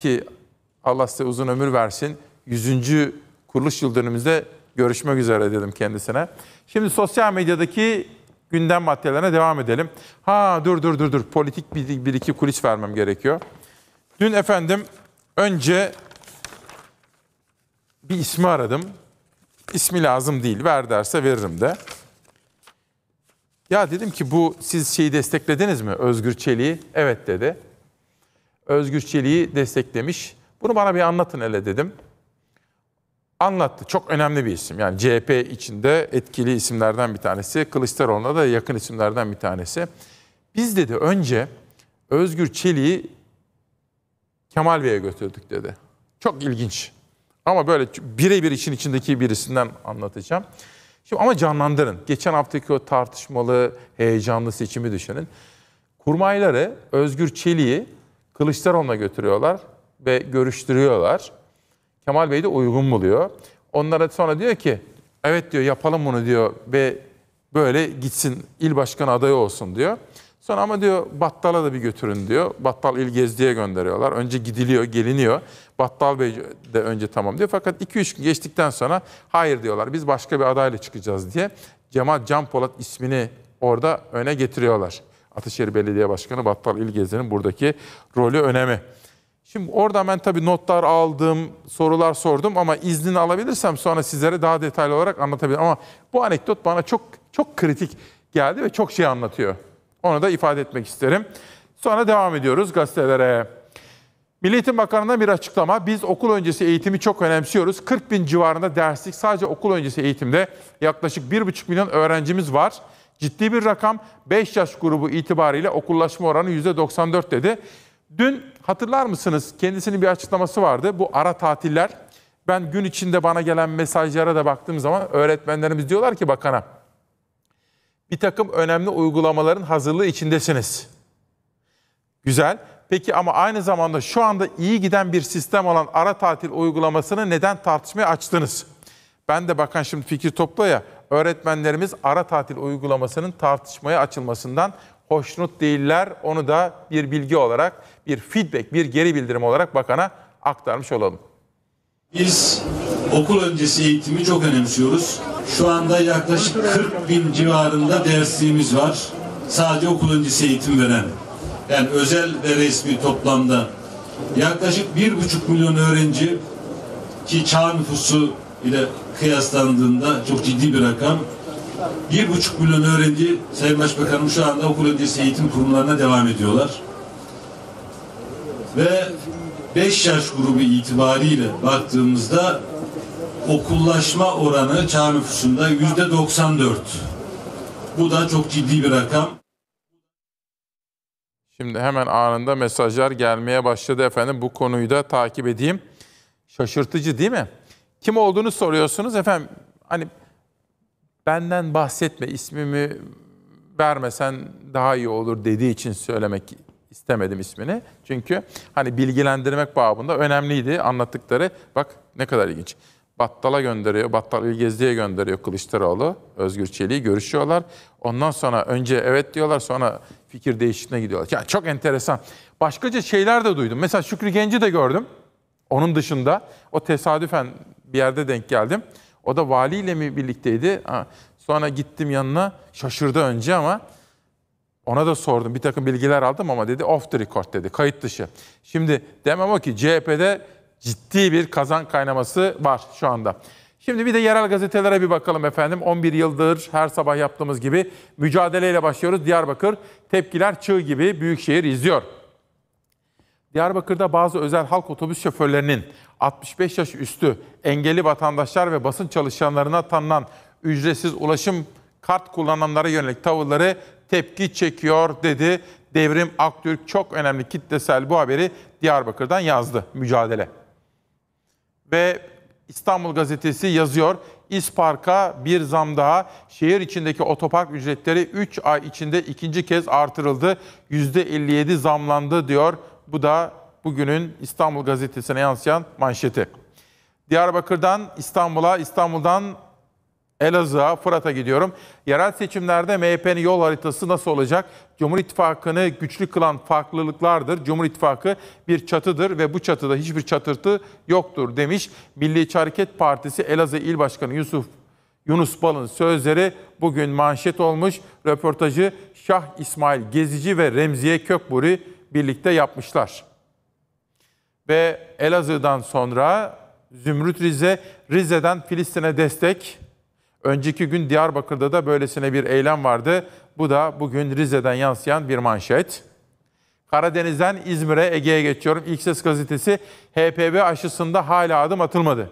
ki Allah size uzun ömür versin. 100. kuruluş yıl dönümümüzde görüşmek üzere dedim kendisine. Şimdi sosyal medyadaki gündem maddelerine devam edelim. Ha dur dur dur dur politik bir, bir iki kulis vermem gerekiyor. Dün efendim önce bir ismi aradım. İsmi lazım değil ver derse veririm de. Ya dedim ki bu siz şeyi desteklediniz mi Özgür Çelik'i? Evet dedi özgürçeliği desteklemiş. Bunu bana bir anlatın hele dedim. Anlattı. Çok önemli bir isim. Yani CHP içinde etkili isimlerden bir tanesi. Kılıçdaroğlu'na da yakın isimlerden bir tanesi. Biz dedi önce Özgür Çelik'i Kemal Bey'e götürdük dedi. Çok ilginç. Ama böyle birebir için içindeki birisinden anlatacağım. Şimdi ama canlandırın. Geçen haftaki o tartışmalı, heyecanlı seçimi düşünün. Kurmayları Özgür Çelik'i Kılıçdaroğlu'na götürüyorlar ve görüştürüyorlar. Kemal Bey de uygun buluyor. Onlara sonra diyor ki evet diyor yapalım bunu diyor ve böyle gitsin il başkanı adayı olsun diyor. Sonra ama diyor Battal'a da bir götürün diyor. Battal il gezdiye gönderiyorlar. Önce gidiliyor, geliniyor. Battal Bey de önce tamam diyor. Fakat 2-3 gün geçtikten sonra hayır diyorlar. Biz başka bir adayla çıkacağız diye. Cemal Can Polat ismini orada öne getiriyorlar. Ataşehir Belediye Başkanı Battal İlgez'in buradaki rolü önemi. Şimdi orada ben tabii notlar aldım, sorular sordum ama iznini alabilirsem sonra sizlere daha detaylı olarak anlatabilirim. Ama bu anekdot bana çok çok kritik geldi ve çok şey anlatıyor. Onu da ifade etmek isterim. Sonra devam ediyoruz gazetelere. Milli Eğitim Bakanı'ndan bir açıklama. Biz okul öncesi eğitimi çok önemsiyoruz. 40 bin civarında derslik sadece okul öncesi eğitimde yaklaşık 1,5 milyon öğrencimiz var. Ciddi bir rakam. 5 yaş grubu itibariyle okullaşma oranı %94 dedi. Dün hatırlar mısınız kendisinin bir açıklaması vardı. Bu ara tatiller. Ben gün içinde bana gelen mesajlara da baktığım zaman öğretmenlerimiz diyorlar ki bakana bir takım önemli uygulamaların hazırlığı içindesiniz. Güzel. Peki ama aynı zamanda şu anda iyi giden bir sistem olan ara tatil uygulamasını neden tartışmaya açtınız? Ben de bakan şimdi fikir topla ya öğretmenlerimiz ara tatil uygulamasının tartışmaya açılmasından hoşnut değiller. Onu da bir bilgi olarak, bir feedback, bir geri bildirim olarak bakana aktarmış olalım. Biz okul öncesi eğitimi çok önemsiyoruz. Şu anda yaklaşık 40 bin civarında dersliğimiz var. Sadece okul öncesi eğitim veren. Yani özel ve resmi toplamda. Yaklaşık bir buçuk milyon öğrenci ki çağ nüfusu ile kıyaslandığında çok ciddi bir rakam. Bir buçuk milyon öğrenci Sayın Başbakanım şu anda okul öncesi eğitim kurumlarına devam ediyorlar. Ve 5 yaş grubu itibariyle baktığımızda okullaşma oranı çağ nüfusunda yüzde 94. Bu da çok ciddi bir rakam. Şimdi hemen anında mesajlar gelmeye başladı efendim. Bu konuyu da takip edeyim. Şaşırtıcı değil mi? kim olduğunu soruyorsunuz. Efendim hani benden bahsetme ismimi vermesen daha iyi olur dediği için söylemek istemedim ismini. Çünkü hani bilgilendirmek babında önemliydi anlattıkları. Bak ne kadar ilginç. Battal'a gönderiyor, Battal İlgezdi'ye gönderiyor Kılıçdaroğlu, Özgür Çelik'i görüşüyorlar. Ondan sonra önce evet diyorlar, sonra fikir değişikliğine gidiyorlar. Yani çok enteresan. Başkaca şeyler de duydum. Mesela Şükrü Genci de gördüm. Onun dışında o tesadüfen bir yerde denk geldim. O da valiyle mi birlikteydi? Ha, sonra gittim yanına. Şaşırdı önce ama ona da sordum. Bir takım bilgiler aldım ama dedi off the record dedi. Kayıt dışı. Şimdi demem o ki CHP'de ciddi bir kazan kaynaması var şu anda. Şimdi bir de yerel gazetelere bir bakalım efendim. 11 yıldır her sabah yaptığımız gibi mücadeleyle başlıyoruz. Diyarbakır tepkiler çığ gibi büyük şehir izliyor. Diyarbakır'da bazı özel halk otobüs şoförlerinin 65 yaş üstü engelli vatandaşlar ve basın çalışanlarına tanınan ücretsiz ulaşım kart kullananlara yönelik tavırları tepki çekiyor dedi. Devrim Aktürk çok önemli kitlesel bu haberi Diyarbakır'dan yazdı. Mücadele. Ve İstanbul gazetesi yazıyor. İspark'a bir zam daha. Şehir içindeki otopark ücretleri 3 ay içinde ikinci kez artırıldı. %57 zamlandı diyor bu da bugünün İstanbul gazetesine yansıyan manşeti. Diyarbakır'dan İstanbul'a, İstanbul'dan Elazığ'a, Fırat'a gidiyorum. Yerel seçimlerde MHP'nin yol haritası nasıl olacak? Cumhur İttifakı'nı güçlü kılan farklılıklardır. Cumhur İttifakı bir çatıdır ve bu çatıda hiçbir çatırtı yoktur demiş. Milliyetçi Hareket Partisi Elazığ İl Başkanı Yusuf Yunus Bal'ın sözleri bugün manşet olmuş. Röportajı Şah İsmail Gezici ve Remziye Kökburi birlikte yapmışlar. Ve Elazığ'dan sonra Zümrüt Rize, Rize'den Filistin'e destek. Önceki gün Diyarbakır'da da böylesine bir eylem vardı. Bu da bugün Rize'den yansıyan bir manşet. Karadeniz'den İzmir'e, Ege'ye geçiyorum. İlk Ses gazetesi HPV aşısında hala adım atılmadı.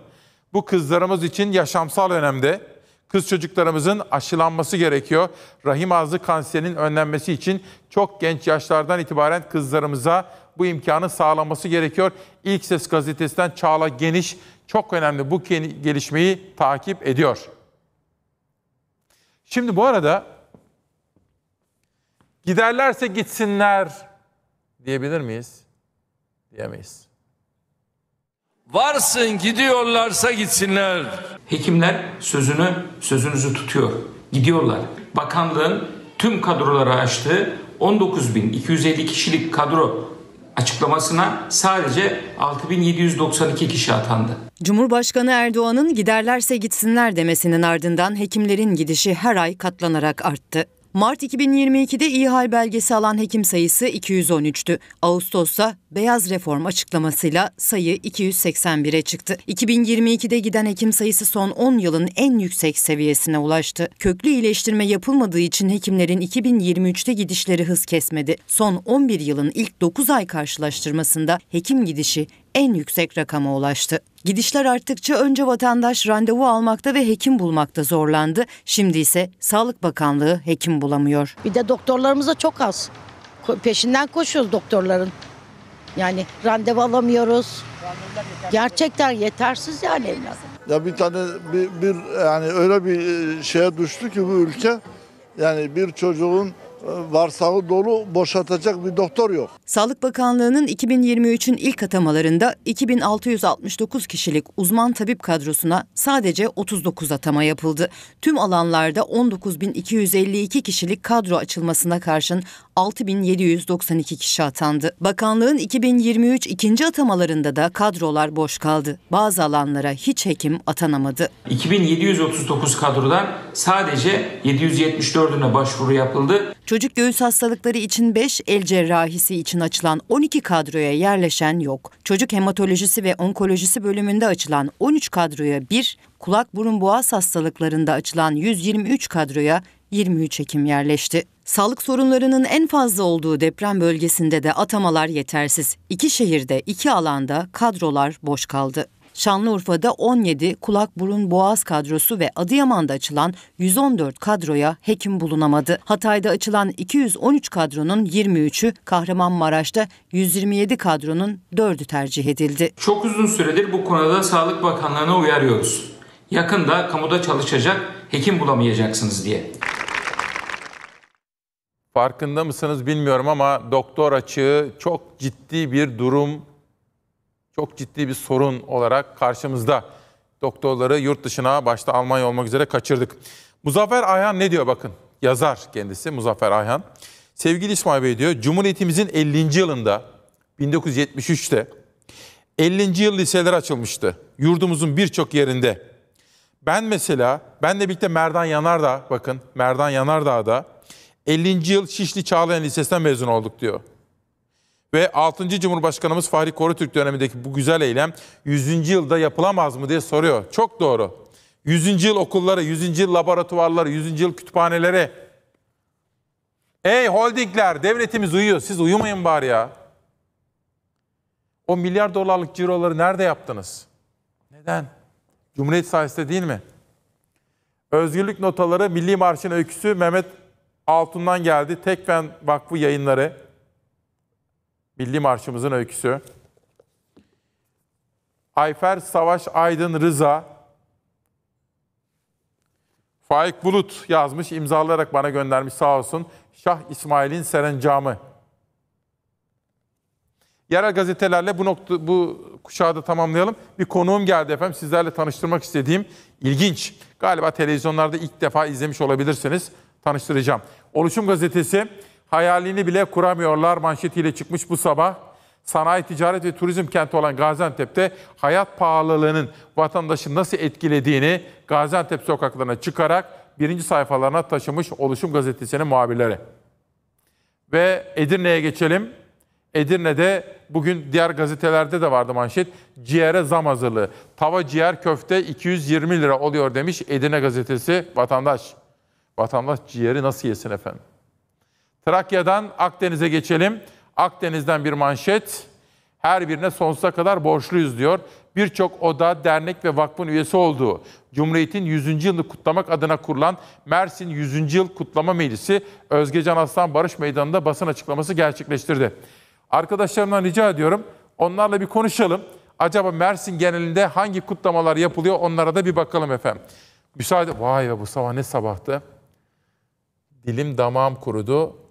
Bu kızlarımız için yaşamsal önemde. Kız çocuklarımızın aşılanması gerekiyor. Rahim ağzı kanserinin önlenmesi için çok genç yaşlardan itibaren kızlarımıza bu imkanı sağlanması gerekiyor. İlk Ses gazetesinden Çağla Geniş çok önemli bu gelişmeyi takip ediyor. Şimdi bu arada giderlerse gitsinler diyebilir miyiz? Diyemeyiz. Varsın gidiyorlarsa gitsinler. Hekimler sözünü sözünüzü tutuyor. Gidiyorlar. Bakanlığın tüm kadroları açtığı 19.250 kişilik kadro açıklamasına sadece 6792 kişi atandı. Cumhurbaşkanı Erdoğan'ın giderlerse gitsinler demesinin ardından hekimlerin gidişi her ay katlanarak arttı. Mart 2022'de İHAL belgesi alan hekim sayısı 213'tü. Ağustos'ta beyaz reform açıklamasıyla sayı 281'e çıktı. 2022'de giden hekim sayısı son 10 yılın en yüksek seviyesine ulaştı. Köklü iyileştirme yapılmadığı için hekimlerin 2023'te gidişleri hız kesmedi. Son 11 yılın ilk 9 ay karşılaştırmasında hekim gidişi en yüksek rakama ulaştı. Gidişler arttıkça önce vatandaş randevu almakta ve hekim bulmakta zorlandı. Şimdi ise Sağlık Bakanlığı hekim bulamıyor. Bir de doktorlarımız da çok az. Peşinden koşuyoruz doktorların. Yani randevu alamıyoruz. Yetersiz. Gerçekten yetersiz yani evladım. Ya bir tane bir, bir yani öyle bir e, şeye düştü ki bu ülke yani bir çocuğun varsağı dolu boşaltacak bir doktor yok. Sağlık Bakanlığı'nın 2023'ün ilk atamalarında 2669 kişilik uzman tabip kadrosuna sadece 39 atama yapıldı. Tüm alanlarda 19252 kişilik kadro açılmasına karşın 6792 kişi atandı. Bakanlığın 2023 ikinci atamalarında da kadrolar boş kaldı. Bazı alanlara hiç hekim atanamadı. 2739 kadrodan sadece 774'üne başvuru yapıldı. Çocuk göğüs hastalıkları için 5, el cerrahisi için açılan 12 kadroya yerleşen yok. Çocuk hematolojisi ve onkolojisi bölümünde açılan 13 kadroya 1, kulak burun boğaz hastalıklarında açılan 123 kadroya 23 Ekim yerleşti. Sağlık sorunlarının en fazla olduğu deprem bölgesinde de atamalar yetersiz. İki şehirde, iki alanda kadrolar boş kaldı. Şanlıurfa'da 17 kulak burun boğaz kadrosu ve Adıyaman'da açılan 114 kadroya hekim bulunamadı. Hatay'da açılan 213 kadronun 23'ü, Kahramanmaraş'ta 127 kadronun 4'ü tercih edildi. Çok uzun süredir bu konuda Sağlık Bakanlığı'na uyarıyoruz. Yakında kamuda çalışacak hekim bulamayacaksınız diye. Farkında mısınız bilmiyorum ama doktor açığı çok ciddi bir durum çok ciddi bir sorun olarak karşımızda. Doktorları yurt dışına başta Almanya olmak üzere kaçırdık. Muzaffer Ayhan ne diyor bakın. Yazar kendisi Muzaffer Ayhan. Sevgili İsmail Bey diyor, Cumhuriyetimizin 50. yılında 1973'te 50. yıl liseler açılmıştı. Yurdumuzun birçok yerinde. Ben mesela, benle birlikte Merdan Yanardağ, bakın Merdan Yanardağ'da 50. yıl Şişli Çağlayan Lisesi'nden mezun olduk diyor ve 6. Cumhurbaşkanımız Fahri Korutürk dönemindeki bu güzel eylem 100. yılda yapılamaz mı diye soruyor. Çok doğru. 100. yıl okulları, 100. yıl laboratuvarları, 100. yıl kütüphaneleri. Ey holdingler devletimiz uyuyor. Siz uyumayın bari ya. O milyar dolarlık ciroları nerede yaptınız? Neden? Cumhuriyet sayesinde değil mi? Özgürlük notaları Milli Marş'ın öyküsü Mehmet Altun'dan geldi. Tekfen Vakfı yayınları. Milli Marşımızın öyküsü. Ayfer Savaş Aydın Rıza, Faik Bulut yazmış, imzalayarak bana göndermiş sağ olsun. Şah İsmail'in serencamı. Yerel gazetelerle bu nokta bu kuşağı da tamamlayalım. Bir konuğum geldi efendim. Sizlerle tanıştırmak istediğim ilginç. Galiba televizyonlarda ilk defa izlemiş olabilirsiniz. Tanıştıracağım. Oluşum gazetesi hayalini bile kuramıyorlar manşetiyle çıkmış bu sabah. Sanayi, ticaret ve turizm kenti olan Gaziantep'te hayat pahalılığının vatandaşı nasıl etkilediğini Gaziantep sokaklarına çıkarak birinci sayfalarına taşımış Oluşum Gazetesi'nin muhabirleri. Ve Edirne'ye geçelim. Edirne'de bugün diğer gazetelerde de vardı manşet. Ciğere zam hazırlığı. Tava ciğer köfte 220 lira oluyor demiş Edirne gazetesi vatandaş. Vatandaş ciğeri nasıl yesin efendim? Trakya'dan Akdeniz'e geçelim. Akdeniz'den bir manşet. Her birine sonsuza kadar borçluyuz diyor. Birçok oda, dernek ve vakfın üyesi olduğu Cumhuriyet'in 100. yılını kutlamak adına kurulan Mersin 100. Yıl Kutlama Meclisi Özgecan Aslan Barış Meydanı'nda basın açıklaması gerçekleştirdi. Arkadaşlarımdan rica ediyorum onlarla bir konuşalım. Acaba Mersin genelinde hangi kutlamalar yapılıyor onlara da bir bakalım efendim. Müsaade... Vay be bu sabah ne sabahtı. Dilim damağım kurudu.